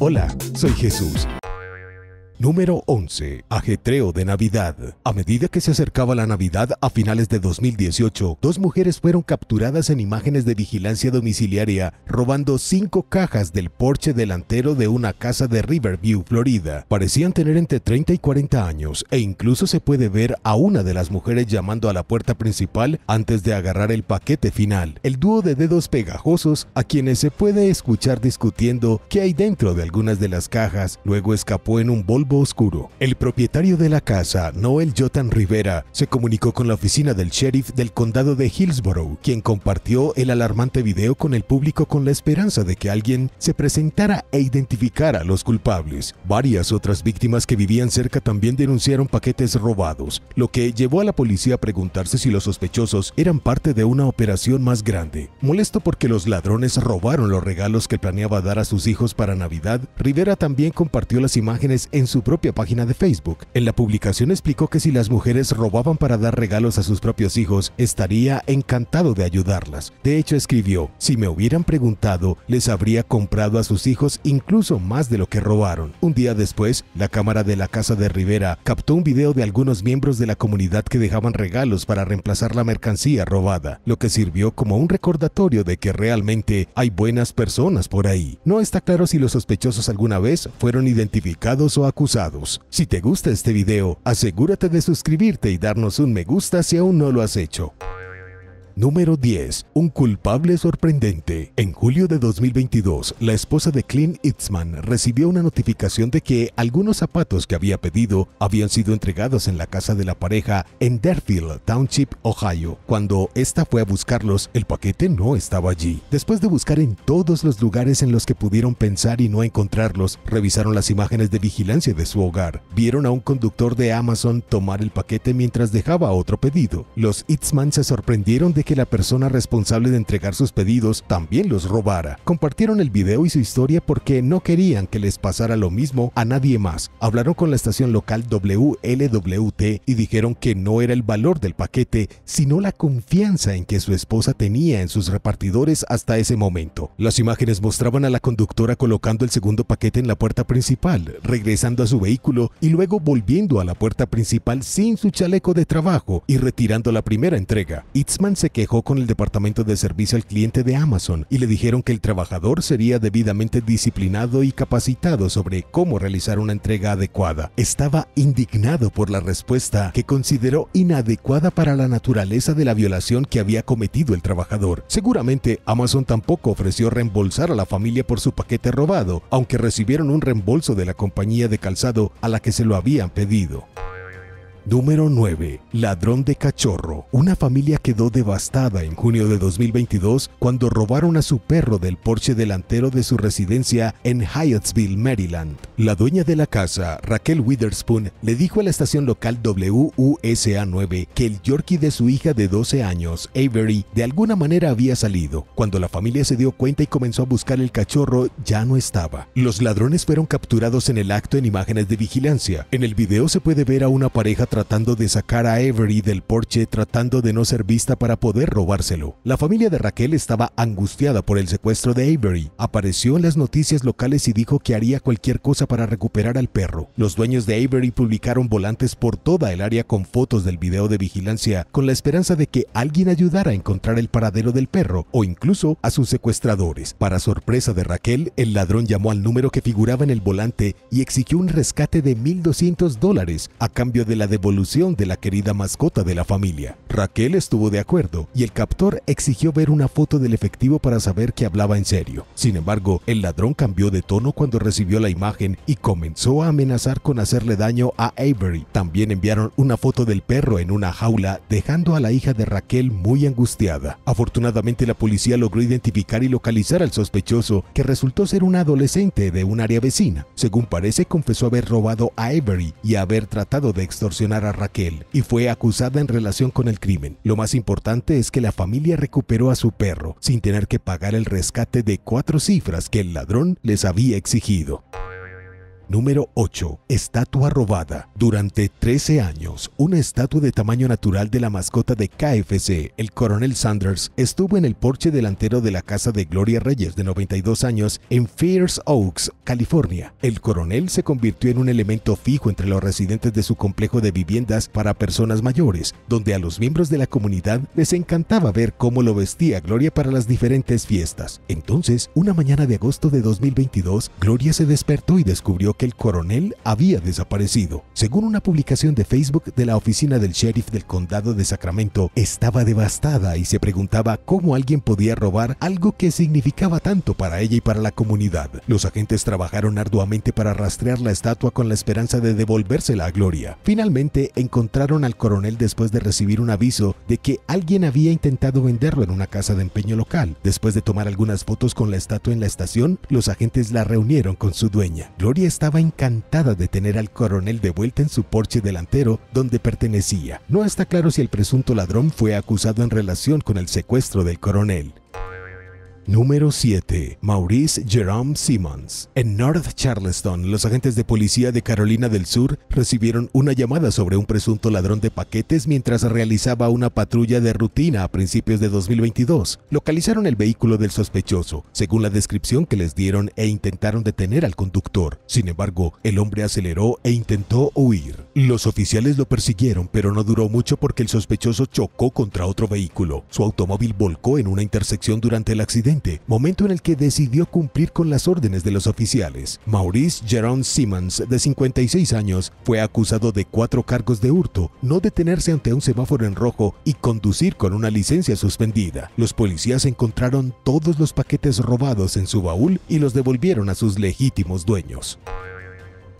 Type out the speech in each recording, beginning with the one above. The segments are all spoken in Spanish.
Hola, soy Jesús Número 11. Ajetreo de Navidad. A medida que se acercaba la Navidad a finales de 2018, dos mujeres fueron capturadas en imágenes de vigilancia domiciliaria robando cinco cajas del porche delantero de una casa de Riverview, Florida. Parecían tener entre 30 y 40 años e incluso se puede ver a una de las mujeres llamando a la puerta principal antes de agarrar el paquete final. El dúo de dedos pegajosos a quienes se puede escuchar discutiendo qué hay dentro de algunas de las cajas, luego escapó en un bol oscuro. El propietario de la casa, Noel Jotan Rivera, se comunicó con la oficina del sheriff del condado de Hillsborough, quien compartió el alarmante video con el público con la esperanza de que alguien se presentara e identificara a los culpables. Varias otras víctimas que vivían cerca también denunciaron paquetes robados, lo que llevó a la policía a preguntarse si los sospechosos eran parte de una operación más grande. Molesto porque los ladrones robaron los regalos que planeaba dar a sus hijos para Navidad, Rivera también compartió las imágenes en su su propia página de Facebook. En la publicación explicó que si las mujeres robaban para dar regalos a sus propios hijos, estaría encantado de ayudarlas. De hecho, escribió, si me hubieran preguntado, les habría comprado a sus hijos incluso más de lo que robaron. Un día después, la cámara de la casa de Rivera captó un video de algunos miembros de la comunidad que dejaban regalos para reemplazar la mercancía robada, lo que sirvió como un recordatorio de que realmente hay buenas personas por ahí. No está claro si los sospechosos alguna vez fueron identificados o acusados si te gusta este video, asegúrate de suscribirte y darnos un me gusta si aún no lo has hecho. Número 10. Un culpable sorprendente. En julio de 2022, la esposa de Clint Eastman recibió una notificación de que algunos zapatos que había pedido habían sido entregados en la casa de la pareja en Deerfield Township, Ohio. Cuando esta fue a buscarlos, el paquete no estaba allí. Después de buscar en todos los lugares en los que pudieron pensar y no encontrarlos, revisaron las imágenes de vigilancia de su hogar. Vieron a un conductor de Amazon tomar el paquete mientras dejaba otro pedido. Los Eastman se sorprendieron de que la persona responsable de entregar sus pedidos también los robara. Compartieron el video y su historia porque no querían que les pasara lo mismo a nadie más. Hablaron con la estación local WLWT y dijeron que no era el valor del paquete, sino la confianza en que su esposa tenía en sus repartidores hasta ese momento. Las imágenes mostraban a la conductora colocando el segundo paquete en la puerta principal, regresando a su vehículo y luego volviendo a la puerta principal sin su chaleco de trabajo y retirando la primera entrega. Itzman se quejó con el Departamento de Servicio al Cliente de Amazon y le dijeron que el trabajador sería debidamente disciplinado y capacitado sobre cómo realizar una entrega adecuada. Estaba indignado por la respuesta que consideró inadecuada para la naturaleza de la violación que había cometido el trabajador. Seguramente Amazon tampoco ofreció reembolsar a la familia por su paquete robado, aunque recibieron un reembolso de la compañía de calzado a la que se lo habían pedido. Número 9. Ladrón de cachorro. Una familia quedó devastada en junio de 2022 cuando robaron a su perro del porche delantero de su residencia en Hyattsville, Maryland. La dueña de la casa, Raquel Witherspoon, le dijo a la estación local WUSA 9 que el Yorkie de su hija de 12 años, Avery, de alguna manera había salido. Cuando la familia se dio cuenta y comenzó a buscar el cachorro, ya no estaba. Los ladrones fueron capturados en el acto en imágenes de vigilancia. En el video se puede ver a una pareja tratando de sacar a Avery del porche tratando de no ser vista para poder robárselo. La familia de Raquel estaba angustiada por el secuestro de Avery. Apareció en las noticias locales y dijo que haría cualquier cosa para recuperar al perro. Los dueños de Avery publicaron volantes por toda el área con fotos del video de vigilancia con la esperanza de que alguien ayudara a encontrar el paradero del perro o incluso a sus secuestradores. Para sorpresa de Raquel, el ladrón llamó al número que figuraba en el volante y exigió un rescate de 1.200 dólares a cambio de la devolución evolución de la querida mascota de la familia. Raquel estuvo de acuerdo y el captor exigió ver una foto del efectivo para saber que hablaba en serio. Sin embargo, el ladrón cambió de tono cuando recibió la imagen y comenzó a amenazar con hacerle daño a Avery. También enviaron una foto del perro en una jaula, dejando a la hija de Raquel muy angustiada. Afortunadamente, la policía logró identificar y localizar al sospechoso, que resultó ser un adolescente de un área vecina. Según parece, confesó haber robado a Avery y haber tratado de extorsionar a Raquel y fue acusada en relación con el crimen. Lo más importante es que la familia recuperó a su perro sin tener que pagar el rescate de cuatro cifras que el ladrón les había exigido. Número 8. Estatua robada. Durante 13 años, una estatua de tamaño natural de la mascota de KFC, el coronel Sanders, estuvo en el porche delantero de la casa de Gloria Reyes, de 92 años, en Fierce Oaks, California. El coronel se convirtió en un elemento fijo entre los residentes de su complejo de viviendas para personas mayores, donde a los miembros de la comunidad les encantaba ver cómo lo vestía Gloria para las diferentes fiestas. Entonces, una mañana de agosto de 2022, Gloria se despertó y descubrió que el coronel había desaparecido. Según una publicación de Facebook de la oficina del sheriff del condado de Sacramento, estaba devastada y se preguntaba cómo alguien podía robar algo que significaba tanto para ella y para la comunidad. Los agentes trabajaron arduamente para rastrear la estatua con la esperanza de devolvérsela a Gloria. Finalmente encontraron al coronel después de recibir un aviso de que alguien había intentado venderlo en una casa de empeño local. Después de tomar algunas fotos con la estatua en la estación, los agentes la reunieron con su dueña. Gloria estaba estaba encantada de tener al coronel de vuelta en su porche delantero donde pertenecía. No está claro si el presunto ladrón fue acusado en relación con el secuestro del coronel. Número 7. Maurice Jerome Simmons. En North Charleston, los agentes de policía de Carolina del Sur recibieron una llamada sobre un presunto ladrón de paquetes mientras realizaba una patrulla de rutina a principios de 2022. Localizaron el vehículo del sospechoso, según la descripción que les dieron, e intentaron detener al conductor. Sin embargo, el hombre aceleró e intentó huir. Los oficiales lo persiguieron, pero no duró mucho porque el sospechoso chocó contra otro vehículo. Su automóvil volcó en una intersección durante el accidente, momento en el que decidió cumplir con las órdenes de los oficiales. Maurice Jerome Simmons, de 56 años, fue acusado de cuatro cargos de hurto, no detenerse ante un semáforo en rojo y conducir con una licencia suspendida. Los policías encontraron todos los paquetes robados en su baúl y los devolvieron a sus legítimos dueños.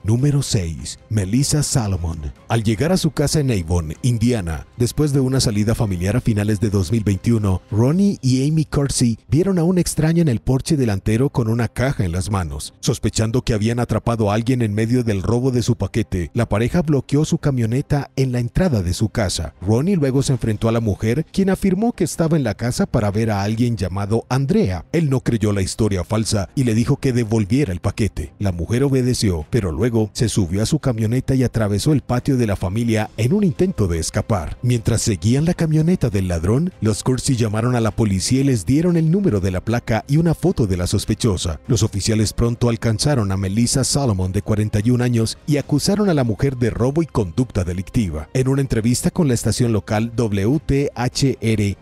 Número 6. Melissa Salomon. Al llegar a su casa en Avon, Indiana, después de una salida familiar a finales de 2021, Ronnie y Amy Cursey vieron a un extraño en el porche delantero con una caja en las manos. Sospechando que habían atrapado a alguien en medio del robo de su paquete, la pareja bloqueó su camioneta en la entrada de su casa. Ronnie luego se enfrentó a la mujer, quien afirmó que estaba en la casa para ver a alguien llamado Andrea. Él no creyó la historia falsa y le dijo que devolviera el paquete. La mujer obedeció, pero luego se subió a su camioneta y atravesó el patio de la familia en un intento de escapar. Mientras seguían la camioneta del ladrón, los Cursi llamaron a la policía y les dieron el número de la placa y una foto de la sospechosa. Los oficiales pronto alcanzaron a Melissa Solomon, de 41 años, y acusaron a la mujer de robo y conducta delictiva. En una entrevista con la estación local WTHR,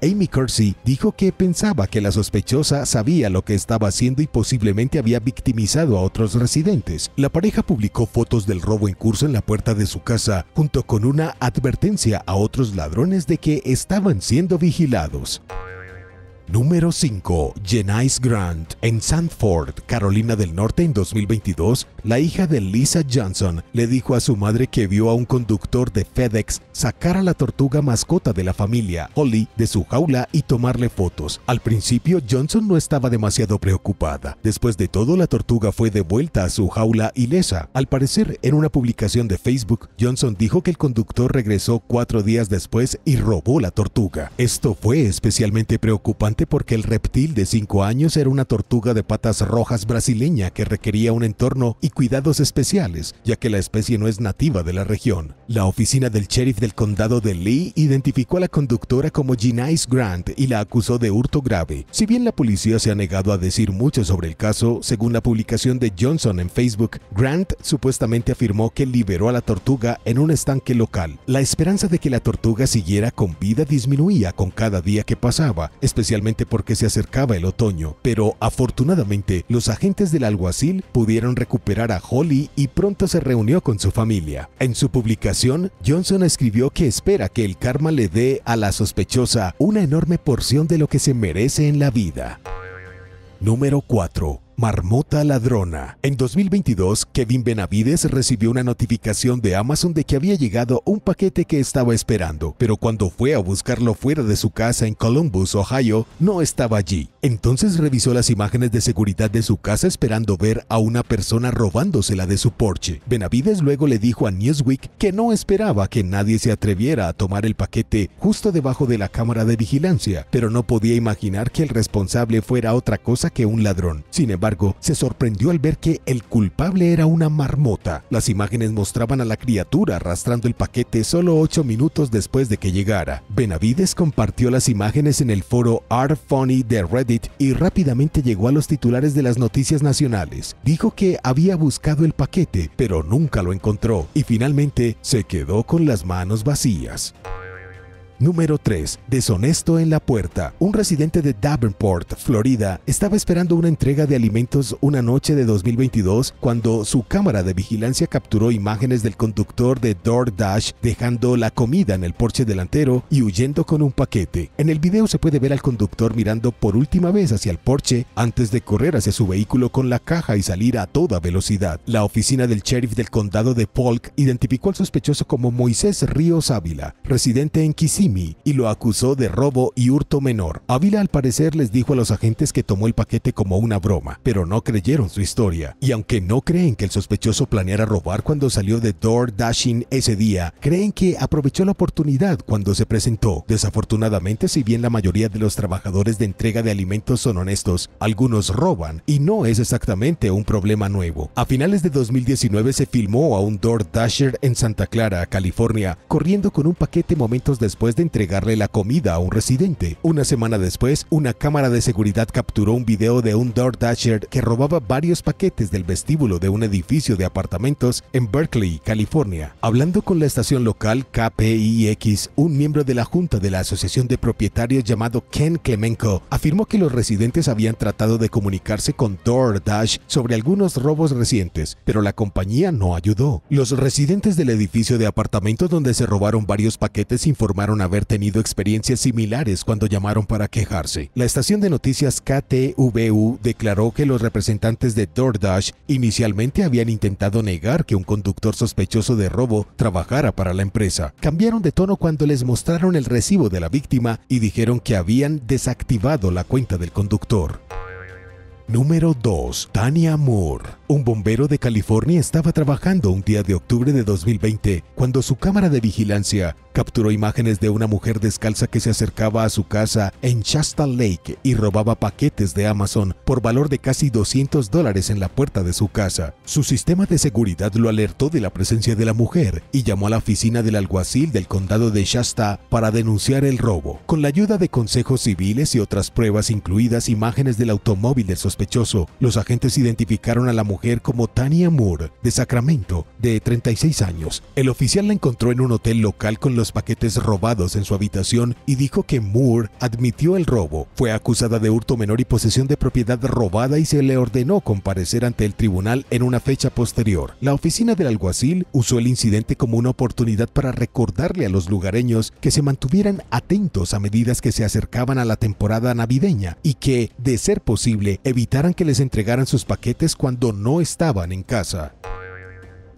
Amy Cursi dijo que pensaba que la sospechosa sabía lo que estaba haciendo y posiblemente había victimizado a otros residentes. La pareja publicó fotos del robo en curso en la puerta de su casa, junto con una advertencia a otros ladrones de que estaban siendo vigilados. Número 5. Jenice Grant. En Sanford, Carolina del Norte, en 2022, la hija de Lisa Johnson le dijo a su madre que vio a un conductor de FedEx sacar a la tortuga mascota de la familia, Holly, de su jaula y tomarle fotos. Al principio, Johnson no estaba demasiado preocupada. Después de todo, la tortuga fue devuelta a su jaula ilesa. Al parecer, en una publicación de Facebook, Johnson dijo que el conductor regresó cuatro días después y robó la tortuga. Esto fue especialmente preocupante porque el reptil de cinco años era una tortuga de patas rojas brasileña que requería un entorno y cuidados especiales, ya que la especie no es nativa de la región. La oficina del sheriff del condado de Lee identificó a la conductora como Ginice Grant y la acusó de hurto grave. Si bien la policía se ha negado a decir mucho sobre el caso, según la publicación de Johnson en Facebook, Grant supuestamente afirmó que liberó a la tortuga en un estanque local. La esperanza de que la tortuga siguiera con vida disminuía con cada día que pasaba, especialmente porque se acercaba el otoño, pero afortunadamente los agentes del alguacil pudieron recuperar a Holly y pronto se reunió con su familia. En su publicación, Johnson escribió que espera que el karma le dé a la sospechosa una enorme porción de lo que se merece en la vida. Número 4. Marmota Ladrona. En 2022, Kevin Benavides recibió una notificación de Amazon de que había llegado un paquete que estaba esperando, pero cuando fue a buscarlo fuera de su casa en Columbus, Ohio, no estaba allí. Entonces revisó las imágenes de seguridad de su casa esperando ver a una persona robándosela de su porche Benavides luego le dijo a Newsweek que no esperaba que nadie se atreviera a tomar el paquete justo debajo de la cámara de vigilancia, pero no podía imaginar que el responsable fuera otra cosa que un ladrón. Sin embargo, se sorprendió al ver que el culpable era una marmota. Las imágenes mostraban a la criatura arrastrando el paquete solo 8 minutos después de que llegara. Benavides compartió las imágenes en el foro Art Funny de Reddit y rápidamente llegó a los titulares de las noticias nacionales. Dijo que había buscado el paquete, pero nunca lo encontró y finalmente se quedó con las manos vacías. Número 3. Deshonesto en la puerta. Un residente de Davenport, Florida, estaba esperando una entrega de alimentos una noche de 2022 cuando su cámara de vigilancia capturó imágenes del conductor de DoorDash dejando la comida en el porche delantero y huyendo con un paquete. En el video se puede ver al conductor mirando por última vez hacia el porche antes de correr hacia su vehículo con la caja y salir a toda velocidad. La oficina del sheriff del condado de Polk identificó al sospechoso como Moisés Ríos Ávila, residente en Kissimmee y lo acusó de robo y hurto menor. Ávila al parecer les dijo a los agentes que tomó el paquete como una broma, pero no creyeron su historia. Y aunque no creen que el sospechoso planeara robar cuando salió de Door Dashing ese día, creen que aprovechó la oportunidad cuando se presentó. Desafortunadamente, si bien la mayoría de los trabajadores de entrega de alimentos son honestos, algunos roban y no es exactamente un problema nuevo. A finales de 2019 se filmó a un Door Dasher en Santa Clara, California, corriendo con un paquete momentos después de entregarle la comida a un residente. Una semana después, una cámara de seguridad capturó un video de un dasher que robaba varios paquetes del vestíbulo de un edificio de apartamentos en Berkeley, California. Hablando con la estación local KPIX, un miembro de la junta de la Asociación de Propietarios llamado Ken Clemenco afirmó que los residentes habían tratado de comunicarse con DoorDash sobre algunos robos recientes, pero la compañía no ayudó. Los residentes del edificio de apartamentos donde se robaron varios paquetes informaron haber tenido experiencias similares cuando llamaron para quejarse. La estación de noticias KTVU declaró que los representantes de DoorDash inicialmente habían intentado negar que un conductor sospechoso de robo trabajara para la empresa. Cambiaron de tono cuando les mostraron el recibo de la víctima y dijeron que habían desactivado la cuenta del conductor. Número 2. Tania Moore. Un bombero de California estaba trabajando un día de octubre de 2020 cuando su cámara de vigilancia capturó imágenes de una mujer descalza que se acercaba a su casa en Shasta Lake y robaba paquetes de Amazon por valor de casi 200 dólares en la puerta de su casa. Su sistema de seguridad lo alertó de la presencia de la mujer y llamó a la oficina del alguacil del condado de Shasta para denunciar el robo. Con la ayuda de consejos civiles y otras pruebas incluidas imágenes del automóvil los agentes identificaron a la mujer como Tania Moore, de Sacramento, de 36 años. El oficial la encontró en un hotel local con los paquetes robados en su habitación y dijo que Moore admitió el robo. Fue acusada de hurto menor y posesión de propiedad robada y se le ordenó comparecer ante el tribunal en una fecha posterior. La oficina del alguacil usó el incidente como una oportunidad para recordarle a los lugareños que se mantuvieran atentos a medidas que se acercaban a la temporada navideña y que, de ser posible, evitaran que les entregaran sus paquetes cuando no estaban en casa.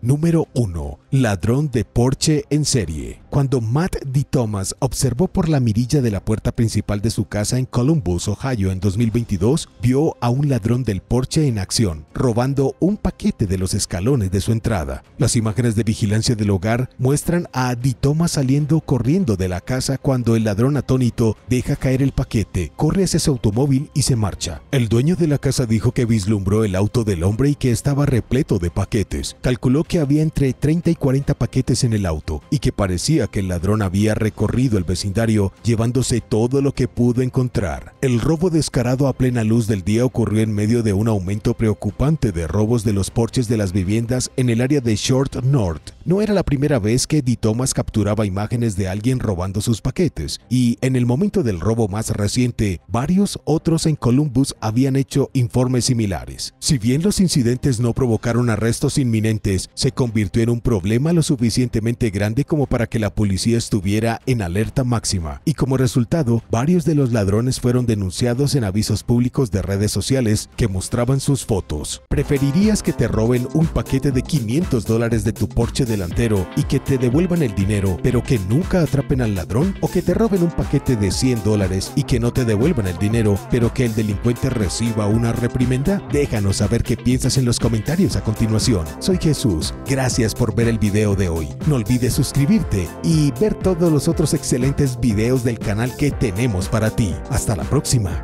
Número 1. Ladrón de Porsche en serie. Cuando Matt D. Thomas observó por la mirilla de la puerta principal de su casa en Columbus, Ohio en 2022, vio a un ladrón del Porsche en acción, robando un paquete de los escalones de su entrada. Las imágenes de vigilancia del hogar muestran a D. Thomas saliendo corriendo de la casa cuando el ladrón atónito deja caer el paquete, corre hacia su automóvil y se marcha. El dueño de la casa dijo que vislumbró el auto del hombre y que estaba repleto de paquetes. Calculó que había entre 30 y 40 paquetes en el auto y que parecía que el ladrón había recorrido el vecindario llevándose todo lo que pudo encontrar. El robo descarado a plena luz del día ocurrió en medio de un aumento preocupante de robos de los porches de las viviendas en el área de Short North, no era la primera vez que Eddie Thomas capturaba imágenes de alguien robando sus paquetes, y en el momento del robo más reciente, varios otros en Columbus habían hecho informes similares. Si bien los incidentes no provocaron arrestos inminentes, se convirtió en un problema lo suficientemente grande como para que la policía estuviera en alerta máxima, y como resultado, varios de los ladrones fueron denunciados en avisos públicos de redes sociales que mostraban sus fotos. ¿Preferirías que te roben un paquete de 500 dólares de tu Porsche de delantero y que te devuelvan el dinero, pero que nunca atrapen al ladrón o que te roben un paquete de 100 dólares y que no te devuelvan el dinero, pero que el delincuente reciba una reprimenda? Déjanos saber qué piensas en los comentarios a continuación. Soy Jesús, gracias por ver el video de hoy. No olvides suscribirte y ver todos los otros excelentes videos del canal que tenemos para ti. Hasta la próxima.